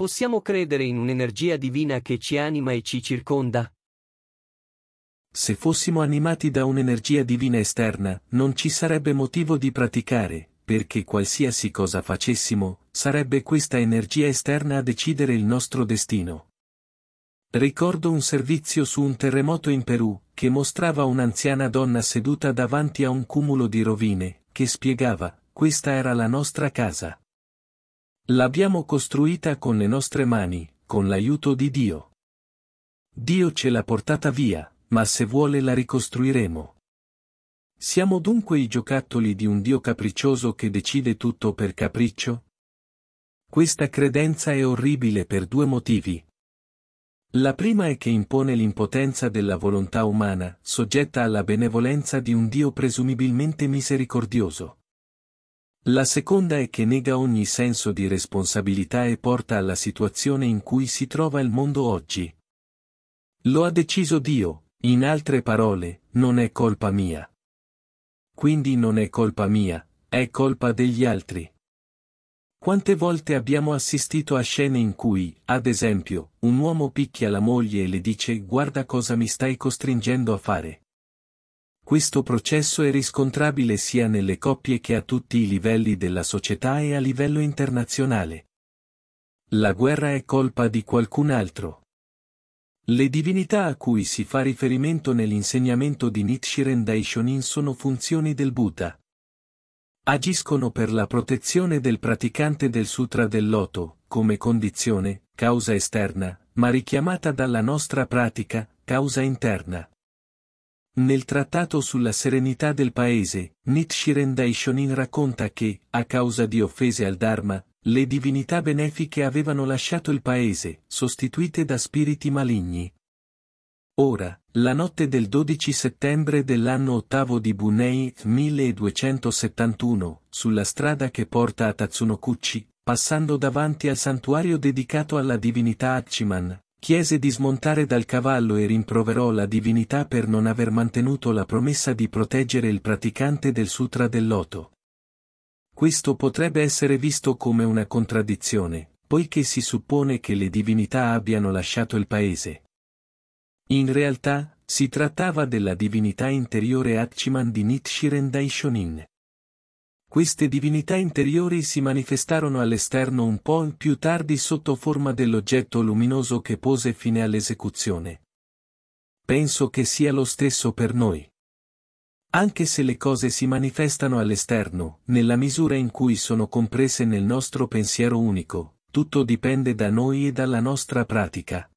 Possiamo credere in un'energia divina che ci anima e ci circonda? Se fossimo animati da un'energia divina esterna, non ci sarebbe motivo di praticare, perché qualsiasi cosa facessimo, sarebbe questa energia esterna a decidere il nostro destino. Ricordo un servizio su un terremoto in Perù, che mostrava un'anziana donna seduta davanti a un cumulo di rovine, che spiegava, questa era la nostra casa. L'abbiamo costruita con le nostre mani, con l'aiuto di Dio. Dio ce l'ha portata via, ma se vuole la ricostruiremo. Siamo dunque i giocattoli di un Dio capriccioso che decide tutto per capriccio? Questa credenza è orribile per due motivi. La prima è che impone l'impotenza della volontà umana, soggetta alla benevolenza di un Dio presumibilmente misericordioso. La seconda è che nega ogni senso di responsabilità e porta alla situazione in cui si trova il mondo oggi. Lo ha deciso Dio, in altre parole, non è colpa mia. Quindi non è colpa mia, è colpa degli altri. Quante volte abbiamo assistito a scene in cui, ad esempio, un uomo picchia la moglie e le dice guarda cosa mi stai costringendo a fare. Questo processo è riscontrabile sia nelle coppie che a tutti i livelli della società e a livello internazionale. La guerra è colpa di qualcun altro. Le divinità a cui si fa riferimento nell'insegnamento di Nichiren Daishonin sono funzioni del Buddha. Agiscono per la protezione del praticante del Sutra del Loto, come condizione, causa esterna, ma richiamata dalla nostra pratica, causa interna. Nel trattato sulla serenità del paese, Nichiren Shonin racconta che, a causa di offese al Dharma, le divinità benefiche avevano lasciato il paese, sostituite da spiriti maligni. Ora, la notte del 12 settembre dell'anno ottavo di Bunei 1271, sulla strada che porta a Tatsunokuchi, passando davanti al santuario dedicato alla divinità Hachiman, chiese di smontare dal cavallo e rimproverò la divinità per non aver mantenuto la promessa di proteggere il praticante del sutra del loto. Questo potrebbe essere visto come una contraddizione, poiché si suppone che le divinità abbiano lasciato il paese. In realtà, si trattava della divinità interiore Achiman di Nitshirendai Shonin. Queste divinità interiori si manifestarono all'esterno un po' più tardi sotto forma dell'oggetto luminoso che pose fine all'esecuzione. Penso che sia lo stesso per noi. Anche se le cose si manifestano all'esterno, nella misura in cui sono comprese nel nostro pensiero unico, tutto dipende da noi e dalla nostra pratica.